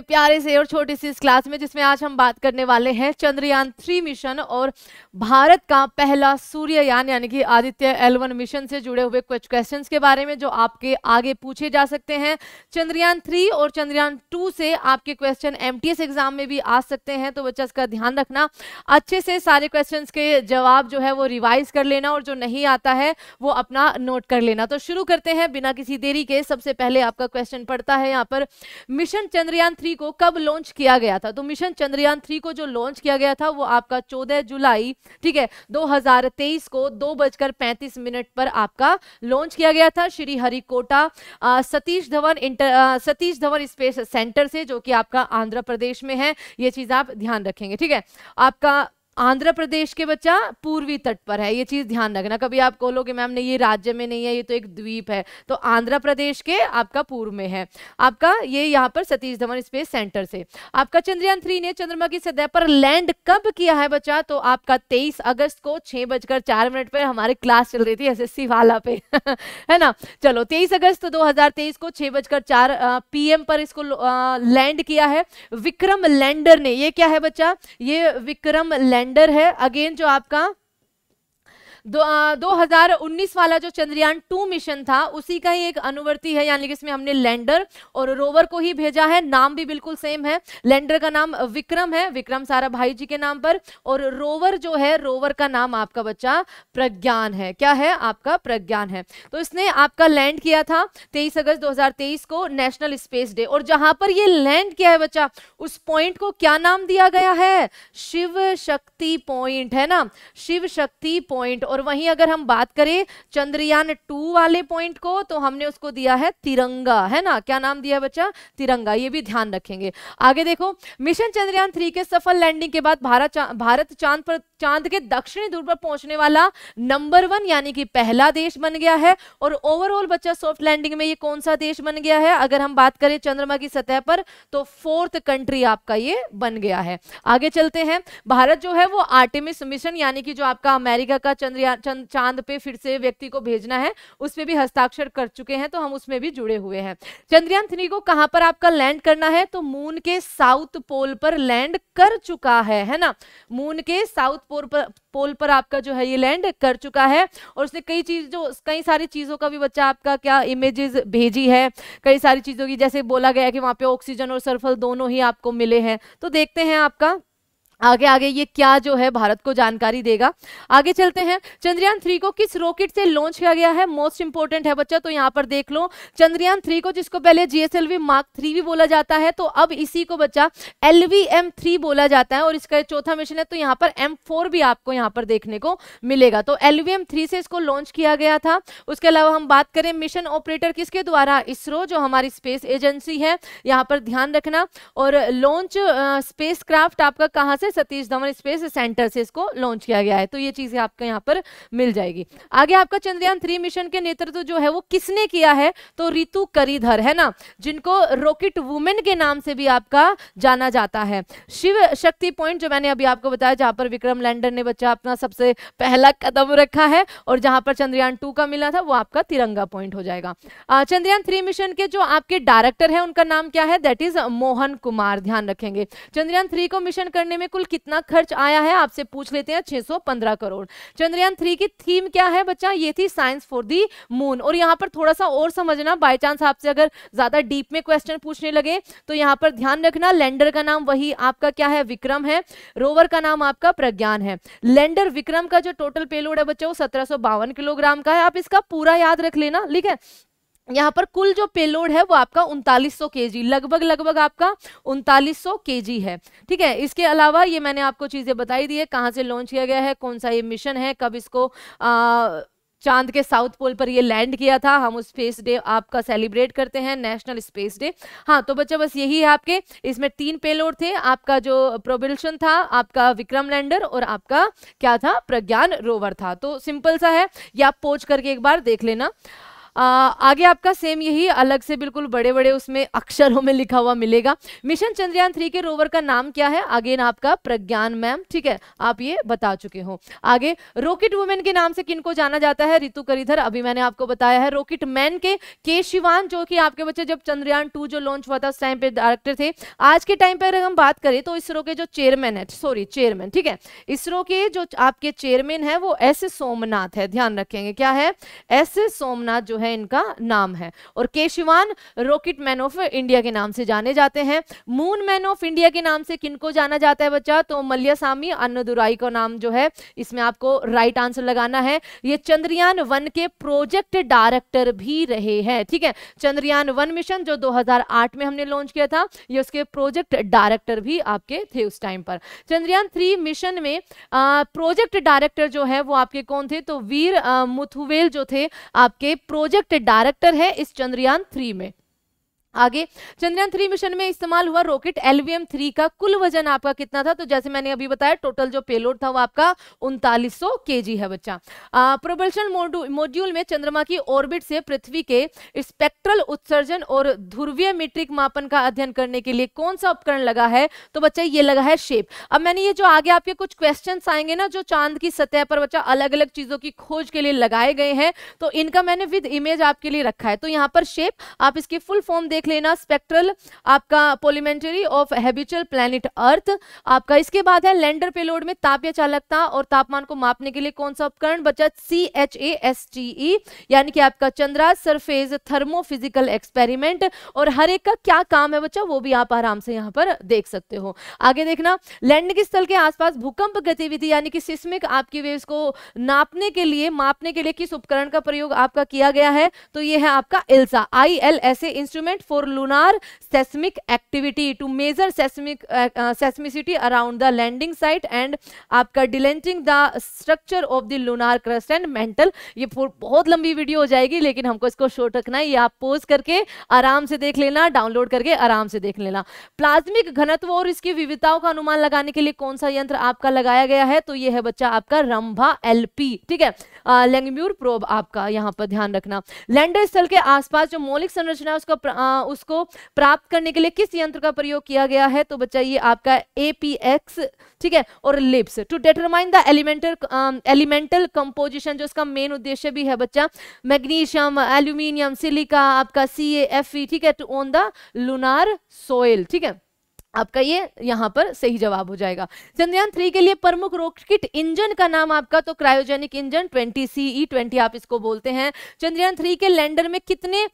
प्यारे से और छोटी सी इस क्लास में जिसमें आज हम बात करने वाले हैं चंद्रयान थ्री मिशन और भारत का पहला सूर्ययान यानी कि आदित्य एलवन मिशन से जुड़े हुए कुछ क्वेश्चंस के बारे में जो आपके आगे पूछे जा सकते हैं चंद्रयान थ्री और चंद्रयान टू से आपके क्वेश्चन एमटीएस एग्जाम में भी आ सकते हैं तो बच्चा इसका ध्यान रखना अच्छे से सारे क्वेश्चन के जवाब जो है वो रिवाइज कर लेना और जो नहीं आता है वो अपना नोट कर लेना तो शुरू करते हैं बिना किसी देरी के सबसे पहले आपका क्वेश्चन पड़ता है यहाँ पर मिशन चंद्रयान थ्री को कब लॉन्च किया गया था तो मिशन चंद्रयान थ्री को जो लॉन्च किया गया था वो आपका चौदह जुलाई ठीक है 2023 को दो बजकर पैंतीस मिनट पर आपका लॉन्च किया गया था Sriharikota Satish Dhawan inter Satish Dhawan space centre से जो कि आपका आंध्र प्रदेश में है ये चीज आप ध्यान रखेंगे ठीक है आपका आंध्र प्रदेश के बच्चा पूर्वी तट पर है ये चीज ध्यान रखना कभी आप कि मैम ये राज्य में नहीं है ये तो एक द्वीप है तो आंध्र प्रदेश के आपका पूर्व में है आपका ये यहाँ पर सतीश धवन स्पेस सेंटर से आपका चंद्रयान थ्री ने चंद्रमा की सतह पर लैंड कब किया है बच्चा तो आपका तेईस अगस्त को छह बजकर चार मिनट पर हमारी क्लास चल रही थी एस वाला पे है ना चलो तेईस अगस्त दो को छह बजकर चार पीएम पर इसको लैंड किया है विक्रम लैंडर ने ये क्या है बच्चा ये विक्रम लैंड अंडर है अगेन जो आपका दो हजार उन्नीस वाला जो चंद्रयान टू मिशन था उसी का ही एक अनुवर्ती है यानी कि इसमें हमने लैंडर और रोवर को ही भेजा है नाम भी बिल्कुल सेम है लैंडर का नाम विक्रम है विक्रम सारा भाई जी के नाम पर और रोवर जो है रोवर का नाम आपका बच्चा प्रज्ञान है क्या है आपका प्रज्ञान है तो इसने आपका लैंड किया था तेईस अगस्त दो को नेशनल स्पेस डे और जहां पर यह लैंड किया है बच्चा उस पॉइंट को क्या नाम दिया गया है शिव शक्ति पॉइंट है ना शिव शक्ति पॉइंट और वहीं अगर हम बात करें चंद्रयान टू वाले पॉइंट को तो हमने उसको दिया है तिरंगा है ना क्या नाम दिया बच्चा तिरंगा ये भी ध्यान रखेंगे आगे देखो मिशन चंद्रयान थ्री के सफल लैंडिंग के बाद भारत चा, भारत चांद पर चांद के दक्षिणी ध्रुव पर पहुंचने वाला नंबर वन यानी कि पहला देश बन गया है और ओवरऑल बच्चा सॉफ्ट लैंडिंग में ये कौन सा देश बन गया है अगर हम बात करें चंद्रमा की सतह पर तो फोर्थ कंट्री आपका ये बन गया है आगे चलते हैं भारत जो है वो आर्टिमिस मिशन यानी कि जो आपका अमेरिका का चंद्रयान चंद, चांद पे फिर से व्यक्ति को भेजना है उस पर भी हस्ताक्षर कर चुके हैं तो हम उसमें भी जुड़े हुए हैं चंद्रयान थ्री को कहां पर आपका लैंड करना है तो मून के साउथ पोल पर लैंड कर चुका है है ना मून के साउथ पोल पर पोल पर आपका जो है ये लैंड कर चुका है और उसने कई चीज जो कई सारी चीज़ों का भी बच्चा आपका क्या इमेजेस भेजी है कई सारी चीज़ों की जैसे बोला गया कि वहां पे ऑक्सीजन और सरफल दोनों ही आपको मिले हैं तो देखते हैं आपका आगे आगे ये क्या जो है भारत को जानकारी देगा आगे चलते हैं चंद्रयान थ्री को किस रॉकेट से लॉन्च किया गया है मोस्ट इंपोर्टेंट है बच्चा तो यहाँ पर देख लो चंद्रयान थ्री को जिसको पहले जीएसएलवी मार्क थ्री भी बोला जाता है तो अब इसी को बच्चा एल थ्री बोला जाता है और इसका चौथा मिशन है तो यहाँ पर एम भी आपको यहाँ पर देखने को मिलेगा तो एल थ्री से इसको लॉन्च किया गया था उसके अलावा हम बात करें मिशन ऑपरेटर किसके द्वारा इसरो जो हमारी स्पेस एजेंसी है यहाँ पर ध्यान रखना और लॉन्च स्पेस आपका कहाँ से सतीश धवन स्पेस सेंटर से इसको लॉन्च किया गया है तो ये चीज़ें आपको यहाँ पर मिल जाएगी आगे आपका चंद्रयान थ्री मिशन के नेतृत्व जो है वो किसने किया है तो रितु करीधर है ना जिनको रॉकेट वुमेन के नाम से भी आपका जाना जाता है शिव शक्ति पॉइंट जो मैंने अभी आपको बताया जहां पर विक्रम लैंडर ने बच्चा अपना सबसे पहला कदम रखा है और जहां पर चंद्रयान टू का मिला था वो आपका तिरंगा पॉइंट हो जाएगा चंद्रयान थ्री मिशन के जो आपके डायरेक्टर है उनका नाम क्या है दैट इज मोहन कुमार ध्यान रखेंगे चंद्रयान थ्री को मिशन करने में कुल कुल कितना खर्च आया है आपसे पूछ लेते हैं 615 करोड़ चंद्रयान थ्री की थीम क्या है बच्चा ये थी साइंस फॉर दी मून और यहाँ पर थोड़ा सा और समझना बाई चांस आपसे अगर ज्यादा डीप में क्वेश्चन पूछने लगे तो यहाँ पर ध्यान रखना लैंडर का नाम वही आपका क्या है विक्रम है रोवर का नाम आपका प्रज्ञान है लैंडर विक्रम का जो टोटल पेलोड है बच्चों सत्रह किलोग्राम का है आप इसका पूरा याद रख लेना ठीक है यहाँ पर कुल जो पेलोड है वो आपका उनतालीस सौ के लगभग लगभग आपका उनतालीस सौ के है ठीक है इसके अलावा ये मैंने आपको चीज़ें बताई दी है कहाँ से लॉन्च किया गया है कौन सा ये मिशन है कब इसको आ, चांद के साउथ पोल पर ये लैंड किया था हम उस स्पेस डे आपका सेलिब्रेट करते हैं नेशनल स्पेस डे हाँ तो बच्चा बस यही है आपके इसमें तीन पेलोड थे आपका जो प्रोबिल्शन था आपका विक्रम लैंडर और आपका क्या था प्रज्ञान रोवर था तो सिंपल सा है या पोच करके एक बार देख लेना आ, आगे आपका सेम यही अलग से बिल्कुल बड़े बड़े उसमें अक्षरों में लिखा हुआ मिलेगा मिशन चंद्रयान थ्री के रोवर का नाम क्या है अगेन आपका प्रज्ञान मैम ठीक है आप ये बता चुके हो आगे रॉकेट वुमेन के नाम से किनको जाना जाता है रितु करीधर अभी मैंने आपको बताया है रॉकेट मैन के के शिवान जो कि आपके बच्चे जब चंद्रयान टू जो लॉन्च हुआ था उस टाइम पे डायरेक्टर थे आज के टाइम पर हम बात करें तो इसरो के जो चेयरमैन है सॉरी चेयरमैन ठीक है इसरो के जो आपके चेयरमैन है वो एस सोमनाथ है ध्यान रखेंगे क्या है एस सोमनाथ जो है इनका नाम है और Keshavan rocket man of India के नाम से जाने जाते हैं मून मैन ऑफ इंडिया के नाम से किनको जाना जाता है बच्चा तो मल्यसामी अन्नदुराई का नाम जो है इसमें आपको राइट आंसर लगाना है ये चंद्रयान वन के प्रोजेक्ट डायरेक्टर भी रहे हैं ठीक है चंद्रयान वन मिशन जो दो में हमने लॉन्च किया था ये उसके प्रोजेक्ट डायरेक्टर भी आपके थे उस टाइम पर चंद्रयान थ्री मिशन में प्रोजेक्ट डायरेक्टर जो है वो आपके कौन थे तो वीर मुथुवेल जो थे आपके प्रोजेक्ट प्रोजेक्ट डायरेक्टर है इस चंद्रयान थ्री में आगे चंद्रयान थ्री मिशन में इस्तेमाल हुआ रॉकेट एलवीएम थ्री का कुल वजन आपका कितना था तो जैसे मैंने अभी बताया टोटल जो पेलोड था वो आपका उनतालीस सौ है बच्चा प्रोबल्शन मॉड्यूल में चंद्रमा की ऑर्बिट से पृथ्वी के स्पेक्ट्रल उत्सर्जन और ध्रुवीय मीट्रिक मापन का अध्ययन करने के लिए कौन सा उपकरण लगा है तो बच्चा ये लगा है शेप अब मैंने ये जो आगे आपके कुछ क्वेश्चन आएंगे ना जो चांद की सतह पर बच्चा अलग अलग चीजों की खोज के लिए लगाए गए हैं तो इनका मैंने विद इमेज आपके लिए रखा है तो यहाँ पर शेप आप इसकी फुल फॉर्म देख देख लेना स्पेक्ट्रल आपका polarimetry of habitable planet Earth आपका इसके बाद है लैंडर पेलोड में तापीय चालकता और तापमान को मापने के लिए कौन सा उपकरण बचा C H A S T E यानी कि आपका Chandra surface thermo physical experiment और हर एक का क्या काम है बच्चा वो भी आप आराम से यहाँ पर देख सकते हो आगे देखना लैंडिंग स्थल के आसपास भूकंप गतिविधि यानी कि सिस्मिक आपकी वेव्स को नापने के लिए मापने के लिए किस उपकरण का प्रयोग आपका किया गया है तो ये है आपका ILSA I L S A instrument for lunar seismic activity to measure seismic seismicity around the landing site and आपका delineating the structure of the lunar crust and mantle ये बहुत लंबी वीडियो हो जाएगी लेकिन हमको इसको शॉर्ट रखना है ये आप पोज करके आराम से देख लेना डाउनलोड करके आराम से देख लेना प्लाज्मिक घनत्व और इसकी विविधताओं का अनुमान लगाने के लिए कौन सा यंत्र आपका लगाया गया है तो ये है बच्चा आपका रंभा एलपी ठीक है लेंगम्यूर प्रोब आपका यहाँ पर ध्यान रखना लैंडर स्थल के आसपास जो मौलिक संरचना है उसका उसको प्राप्त करने के लिए किस यंत्र का प्रयोग किया गया है तो बच्चा ये आपका एपीएक्स ठीक है और LIBS to determine the elemental elemental composition जो इसका मेन उद्देश्य भी है बच्चा मैग्नीशियम एल्यूमिनियम सिलिका आपका सी e, ठीक है to on the lunar soil ठीक है आपका ये यहाँ पर सही जवाब हो जाएगा चंद्रयान थ्री के लिए प्रमुख रॉकेट इंजन का नाम आपका तो क्रायोजेनिक इंजन 20 सीई ट्वेंटी आप इसको बोलते हैं चंद्रयान थ्री के लैंडर में कितने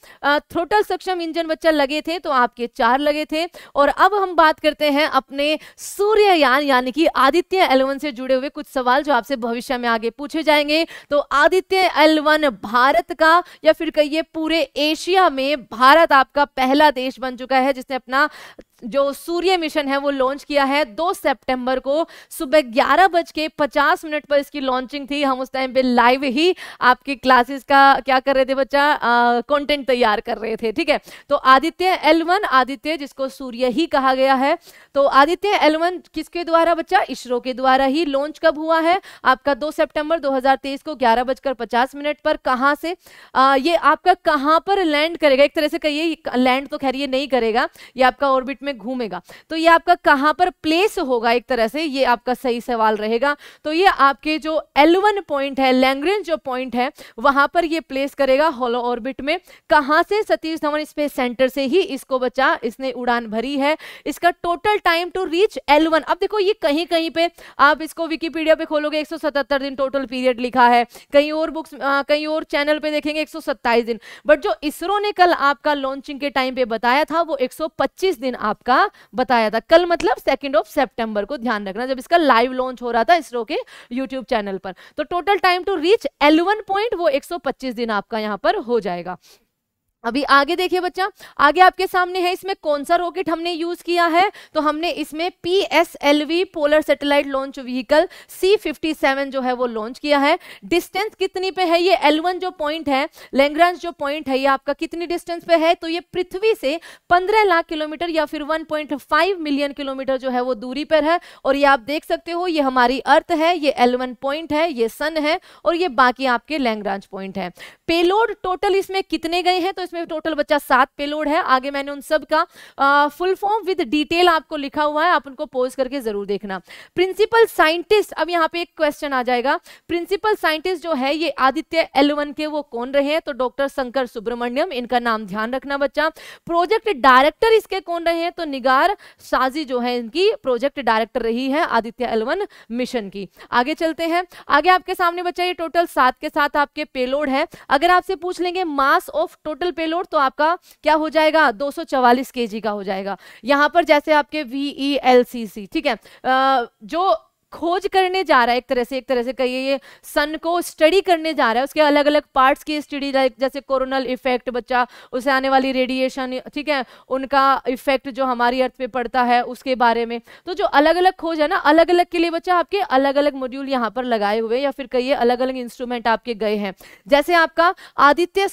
थ्रोटल सक्षम इंजन बच्चा लगे थे तो आपके चार लगे थे और अब हम बात करते हैं अपने सूर्ययान यानी कि आदित्य एलवन से जुड़े हुए कुछ सवाल जो आपसे भविष्य में आगे पूछे जाएंगे तो आदित्य एलवन भारत का या फिर कहिए पूरे एशिया में भारत आपका पहला देश बन चुका है जिसने अपना जो सूर्य मिशन है वो लॉन्च किया है 2 सितंबर को सुबह ग्यारह बज के पचास मिनट पर इसकी लॉन्चिंग थी हम उस टाइम पे लाइव ही आपके क्लासेस का क्या कर रहे थे बच्चा कंटेंट तैयार कर रहे थे ठीक है तो आदित्य एलवन आदित्य जिसको सूर्य ही कहा गया है तो आदित्य एलवन किसके द्वारा बच्चा इसरो के द्वारा ही लॉन्च कब हुआ है आपका दो सेप्टेम्बर दो को ग्यारह बजकर पचास मिनट पर कहाँ से आ, ये आपका कहाँ पर लैंड करेगा एक तरह से कहिए लैंड तो खैर ये नहीं करेगा ये आपका ऑर्बिट में में घूमेगा तो ये आपका कहां पर प्लेस होगा एक तरह से ये आपका सही सवाल रहेगा तो ये आपके जो L1 पॉइंट है लैंग्रेंज जो पॉइंट है वहां पर ये प्लेस करेगा होलो ऑर्बिट में कहां से सतीश धवन स्पेस सेंटर से ही इसको बचा इसने उड़ान भरी है इसका total time to reach L अब देखो ये कहीं कहीं पे आप इसको विकीपीडिया पे खोलोगे 177 दिन टोटल पीरियड लिखा है कहीं और बुक्स कहीं और चैनल पे देखेंगे एक दिन बट जो इसरो ने कल आपका लॉन्चिंग के टाइम पे बताया था वो 125 दिन आप आपका बताया था कल मतलब सेकेंड ऑफ सेप्टेम्बर को ध्यान रखना जब इसका लाइव लॉन्च हो रहा था इसरो के यूट्यूब चैनल पर तो total time to reach L one point वो एक दिन आपका यहाँ पर हो जाएगा अभी आगे देखिए बच्चा आगे आपके सामने है इसमें कौन सा रॉकेट हमने यूज किया है तो हमने इसमें P S L V polar satellite launch vehicle C fifty seven जो है वो लॉन्च किया है डिस्टेंस कितनी पे है ये एल वन जो पॉइंट है लेंग्रांस जो पॉइंट है ये आपका कितनी डिस्टेंस पे है तो ये पृथ्वी से पंद्रह लाख किलोमीटर या फिर one point five million kilometre जो है वो दूरी पर है और ये आप देख सकते हो ये हमारी अर्थ है ये एल पॉइंट है ये सन है और ये बाकी आपके लेंग्रांज पॉइंट है पेलोड टोटल इसमें कितने गए हैं तो इसमें टोटल बच्चा सात पेलोड है आगे मैंने उन सब का फुल फॉर्म विद डिटेल आपको लिखा हुआ है आप उनको पोज करके जरूर देखना प्रिंसिपल साइंटिस्ट अब यहाँ पे एक क्वेश्चन आ जाएगा प्रिंसिपल साइंटिस्ट जो है ये आदित्य एलवन के वो कौन रहे हैं तो डॉक्टर शंकर सुब्रमण्यम इनका नाम ध्यान रखना बच्चा प्रोजेक्ट डायरेक्टर इसके कौन रहे हैं तो निगार साजी जो है इनकी प्रोजेक्ट डायरेक्टर रही है आदित्य एलवन मिशन की आगे चलते हैं आगे आपके सामने बच्चा ये टोटल सात के साथ आपके पेलोड है अगर आपसे पूछ लेंगे मास ऑफ टोटल पेलोड तो आपका क्या हो जाएगा 244 केजी का हो जाएगा यहाँ पर जैसे आपके वीई एल e ठीक है जो खोज करने जा रहा है एक तरह से एक तरह से कहिए ये सन को स्टडी करने जा रहा है उसके अलग अलग पार्ट्स की स्टडी जैसे कोरोनल इफेक्ट बच्चा उसे आने वाली रेडिएशन ठीक है उनका इफेक्ट जो हमारी अर्थ पे पड़ता है उसके बारे में तो जो अलग अलग खोज है ना अलग अलग के लिए बच्चा आपके अलग अलग मॉड्यूल यहाँ पर लगाए हुए या फिर कहिए अलग अलग इंस्ट्रूमेंट आपके गए हैं जैसे आपका Aditya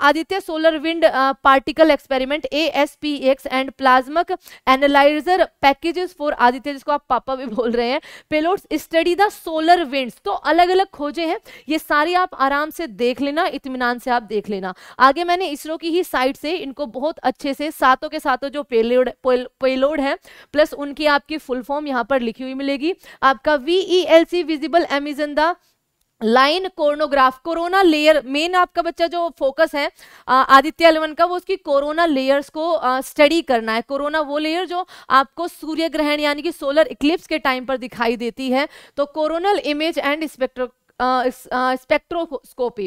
Aditya solar wind particle experiment A S P X and plasma analyser packages for Aditya जिसको आप पापा भी बोल रहे हैं payloads study the solar winds तो अलग अलग खोजे हैं ये सारी आप आराम से देख लेना इतमान से आप देख लेना आगे मैंने इसरो की ही साइट से इनको बहुत अच्छे से सातों के सातों जो पेलोड पेलोड है प्लस उनकी आपकी फुल फॉर्म यहाँ पर लिखी हुई मिलेगी आपका V E L C visible emission the line coronagraph corona layer main आपका बच्चा जो फोकस है आदित्य अलवन का वो उसकी कोरोना लेयर्स को स्टडी करना है कोरोना वो लेयर जो आपको सूर्य ग्रहण यानी कि सोलर इक्लिप्स के टाइम पर दिखाई देती है तो coronal image and spectro spectroscopy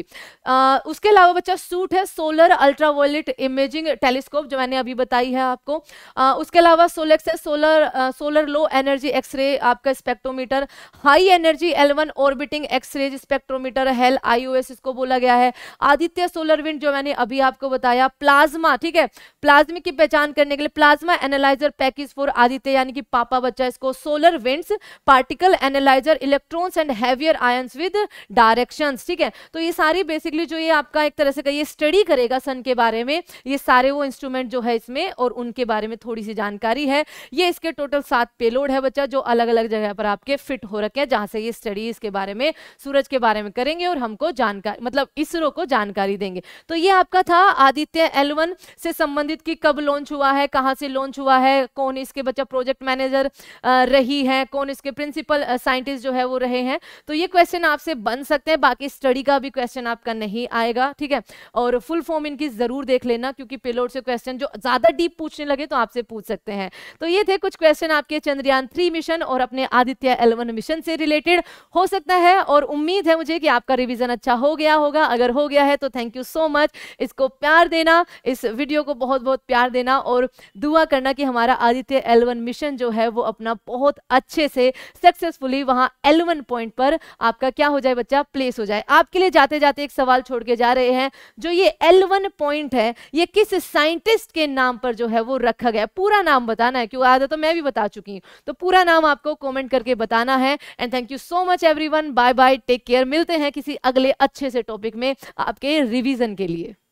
उसके अलावा बच्चा सूट है सोलर अल्ट्रावायलेट इमेजिंग टेलीस्कोप जो मैंने अभी बताई है आपको आ, उसके अलावा सोलेक्स है solar ah, solar low energy x ray आपका spectrometer high energy L one orbiting x ray spectrometer HEL IOS इसको बोला गया है आदित्य सोलर विंड जो मैंने अभी आपको बताया प्लाज्मा ठीक है प्लाज्मा की पहचान करने के लिए plasma analyser package for Aditya यानी कि पापा बच्चा इसको solar winds particle analyser electrons and heavier ions with directions ठीक है तो ये सारी बेसिकली जो ये आपका एक तरह से कहिए स्टडी करेगा सन के बारे में ये सारे वो इंस्ट्रूमेंट जो है इसमें और उनके बारे में थोड़ी सी जानकारी है ये इसके टोटल सात पेलोड है बच्चा जो अलग अलग जगह पर आपके फिट हो रखे हैं जहाँ से ये स्टडी इसके बारे में सूरज के बारे में करेंगे और हमको जानकारी मतलब इसरो को जानकारी देंगे तो ये आपका था आदित्य एल से संबंधित कि कब लॉन्च हुआ है कहाँ से लॉन्च हुआ है कौन इसके बच्चा प्रोजेक्ट मैनेजर रही है कौन इसके प्रिंसिपल साइंटिस्ट जो है वो रहे हैं तो ये क्वेश्चन आपसे से बन सकते हैं बाकी स्टडी का भी क्वेश्चन आपका नहीं आएगा ठीक है और फुल फॉर्म इनकी जरूर देख लेना क्योंकि पेलोड से क्वेश्चन जो ज्यादा डीप पूछने लगे तो आपसे पूछ सकते हैं तो ये थे कुछ क्वेश्चन आपके चंद्रयान थ्री मिशन और अपने आदित्य एलवन मिशन से रिलेटेड हो सकता है और उम्मीद है मुझे कि आपका रिविजन अच्छा हो गया होगा अगर हो गया है तो थैंक यू सो मच इसको प्यार देना इस वीडियो को बहुत बहुत प्यार देना और दुआ करना कि हमारा आदित्य एलवन मिशन जो है वो अपना बहुत अच्छे से सक्सेसफुली वहां एलवन पॉइंट पर आपका क्या हो जाए बच्चा प्लेस हो जाए आपके लिए जाते जाते एक सवाल छोड़ के जा रहे हैं जो ये एल वन पॉइंट है ये किस साइंटिस्ट के नाम पर जो है वो रखा गया पूरा नाम बताना है क्यों आधा तो मैं भी बता चुकी हूँ तो पूरा नाम आपको कॉमेंट करके बताना है and thank you so much every bye bye take care मिलते हैं किसी अगले अच्छे से टॉपिक में आपके रिविजन के लिए